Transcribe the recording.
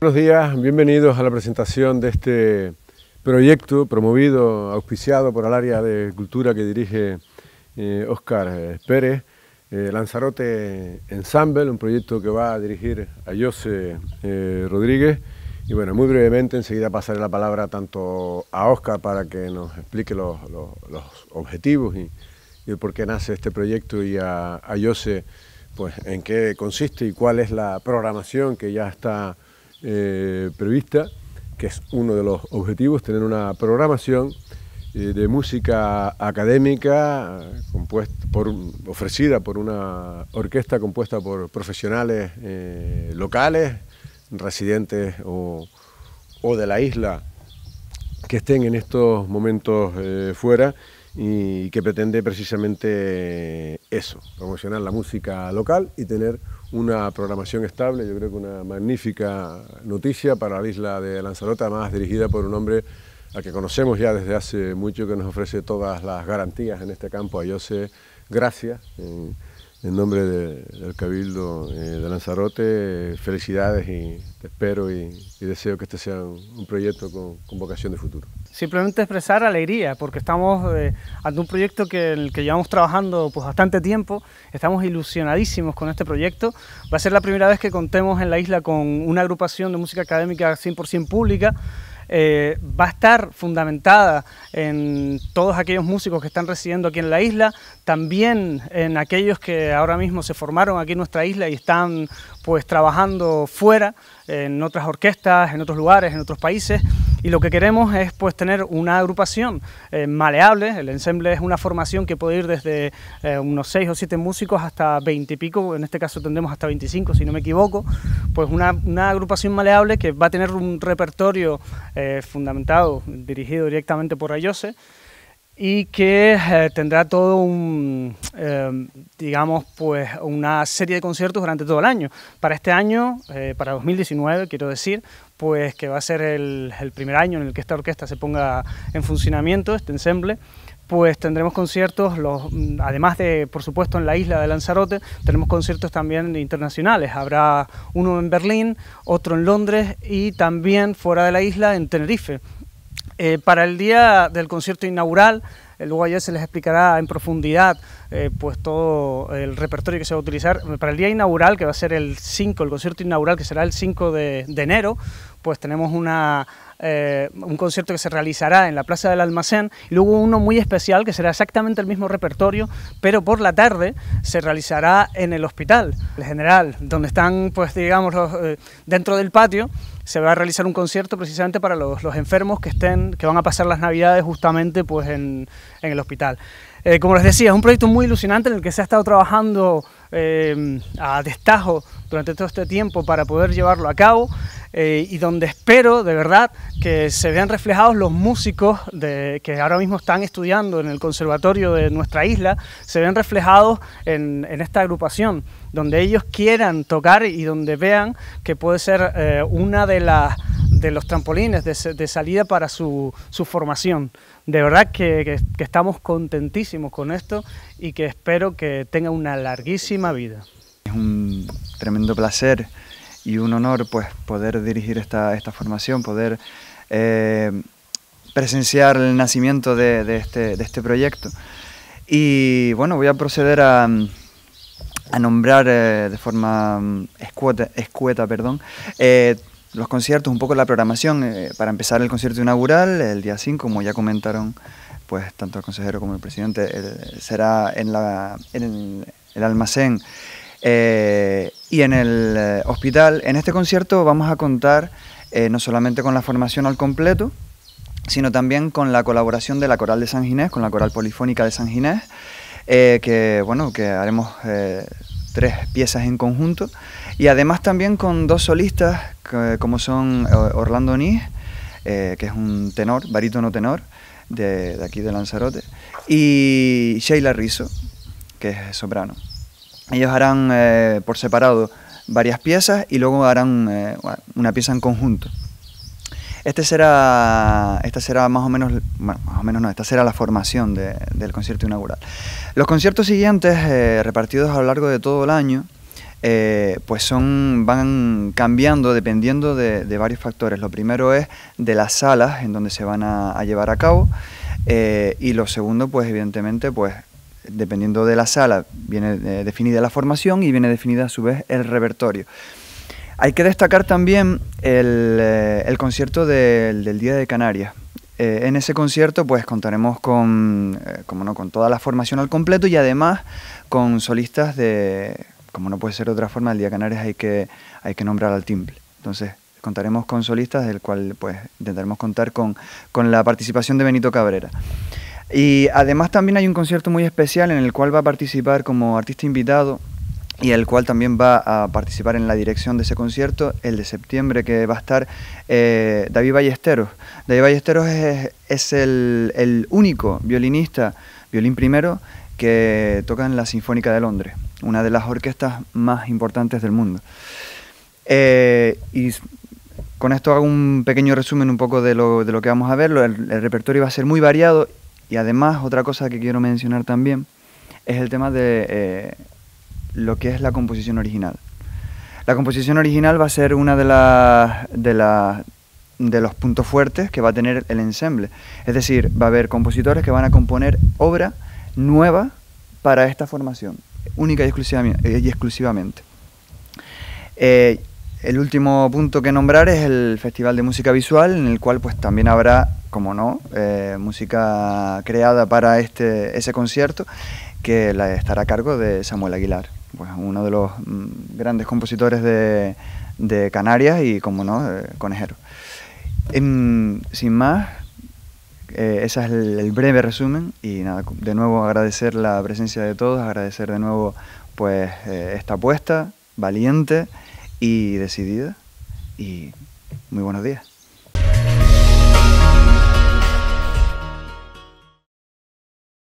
Buenos días, bienvenidos a la presentación de este proyecto promovido, auspiciado por el área de cultura que dirige Oscar eh, eh, Pérez, eh, Lanzarote Ensemble, un proyecto que va a dirigir a José Rodríguez. Y bueno, muy brevemente, enseguida pasaré la palabra tanto a Oscar para que nos explique los, objetivos y, y, por qué nace este proyecto y a, a José pues, en qué consiste y cuál es la programación que ya está eh, prevista, que es uno de los objetivos, tener una programación eh, de música académica ofrecida por una orquesta compuesta por profesionales eh, locales, residentes o, de la isla que estén en estos momentos fuera y que pretende precisamente eso, promocionar la música local y tener una programación estable, yo creo que una magnífica noticia para la isla de Lanzarote, más dirigida por un hombre al que conocemos ya desde hace mucho, que nos ofrece todas las garantías en este campo, a José, Gracias. En nombre del Cabildo eh, de Lanzarote, felicidades y te espero y, deseo que este sea un, proyecto con, con, vocación de futuro. Simplemente expresar alegría, porque estamos eh, ante un proyecto que, en el que llevamos trabajando pues, bastante tiempo, estamos ilusionadísimos con este proyecto. Va a ser la primera vez que contemos en la isla con una agrupación de música académica 100% pública. Eh, va a estar fundamentada en todos aquellos músicos que están residiendo aquí en la isla, también en aquellos que ahora mismo se formaron aquí en nuestra isla y están pues trabajando fuera, en otras orquestas, en otros lugares, en otros países y lo que queremos es pues tener una agrupación eh, maleable, el ensemble es una formación que puede ir desde eh, unos 6 o 7 músicos hasta 20 y pico, en este caso tendremos hasta 25 si no me equivoco, pues una, agrupación maleable que va a tener un repertorio eh, fundamentado, dirigido directamente por Ayose, y que eh, tendrá todo un, em, digamos, pues una serie de conciertos durante todo el año. Para este año, eh, para 2019, quiero decir, pues que va a ser el, primer año en el que esta orquesta se ponga en funcionamiento, este ensemble, pues tendremos conciertos, mm, además de, por supuesto, en la isla de Lanzarote, tenemos conciertos también internacionales. Habrá uno en Berlín, otro en Londres y también fuera de la isla en Tenerife. Eh, para el día del concierto inaugural, eh, luego ayer se les explicará en profundidad eh, pues todo el repertorio que se va a utilizar. Para el día inaugural, que va a ser el 5, el concierto inaugural, que será el 5 de enero, pues tenemos una, eh, un concierto que se realizará en la Plaza del Almacén y luego uno muy especial que será exactamente el mismo repertorio, pero por la tarde se realizará en el hospital, ...en general, donde están, pues digamos, eh, dentro del patio se va a realizar un concierto precisamente para los, enfermos que estén, que van a pasar las navidades justamente pues en, el hospital. Eh, como les decía, es un proyecto muy ilusionante en el que se ha estado trabajando a destajo durante todo este tiempo para poder llevarlo a cabo. Eh, y donde espero de verdad que se vean reflejados los músicos que ahora mismo están estudiando en el conservatorio de nuestra isla, se vean reflejados en, esta agrupación, donde ellos quieran tocar y donde vean que puede ser eh, una de las de los trampolines de, salida para su, su, formación. De verdad que estamos contentísimos con esto y que espero que tenga una larguísima vida. Es un tremendo placer y un honor pues poder dirigir esta, esta formación, poder eh, presenciar el nacimiento este, de, este, proyecto. Y bueno, voy a proceder a, nombrar eh, de forma mm, escueta, escueta perdón, eh, los conciertos, un poco la programación. para empezar el concierto inaugural, el día 5, como ya comentaron pues tanto el consejero como el presidente, será en, la, en el, almacén y en el eh, hospital. En este concierto vamos a contar eh, no solamente con la formación al completo, sino también con la colaboración de la Coral de San Ginés, con la Coral Polifónica de San Ginés, eh, que bueno, que haremos tres piezas en conjunto, y además también con dos solistas, como son Orlando Nis, que es un tenor, barítono tenor, de, de aquí de Lanzarote, y Sheila Rizzo, que es soprano ellos harán eh, por separado varias piezas y luego harán eh, una pieza en conjunto. Este será, esta será más o menos, más o menos no, esta será la formación del concierto inaugural. Los conciertos siguientes, eh, repartidos a lo largo de todo el año, pues son, van cambiando dependiendo de, varios factores. Lo primero es de las salas en donde se van a, llevar a cabo y lo segundo, pues evidentemente, pues dependiendo de la sala, viene eh, definida la formación y viene definida a su vez el repertorio. Hay que destacar también el, eh, concierto del, Día de Canarias, eh, en ese concierto pues contaremos con, como no, con toda la formación al completo y además con solistas de, como no puede ser otra forma, el Día de Canarias hay que, hay que nombrar al timple. Entonces contaremos con solistas del cual pues intentaremos contar con, con la participación de Benito Cabrera. Y además también hay un concierto muy especial en el cual va a participar como artista invitado y el cual también va a participar en la dirección de ese concierto, el de septiembre, que va a estar eh, David Ballesteros. David Ballesteros es, el, único violinista, violín primero, que toca en la Sinfónica de Londres, una de las orquestas más importantes del mundo. Eh, y con esto hago un pequeño resumen un poco de lo, que vamos a ver. el repertorio va a ser muy variado y además, otra cosa que quiero mencionar también es el tema de eh, lo que es la composición original. La composición original va a ser una de las de de los puntos fuertes que va a tener el ensemble. Es decir, va a haber compositores que van a componer obra nueva para esta formación, única y exclusivamente. Eh, el último punto que nombrar es el Festival de Música Visual, en el cual pues también habrá, como no, eh, música creada para este, ese concierto, que la estará a cargo de Samuel Aguilar, pues uno de los mm, grandes compositores de, Canarias y, como no, eh, conejero. sin más, eh, ese es el, el, breve resumen y nada, de nuevo agradecer la presencia de todos, agradecer de nuevo pues esta apuesta valiente y decidida y muy buenos días.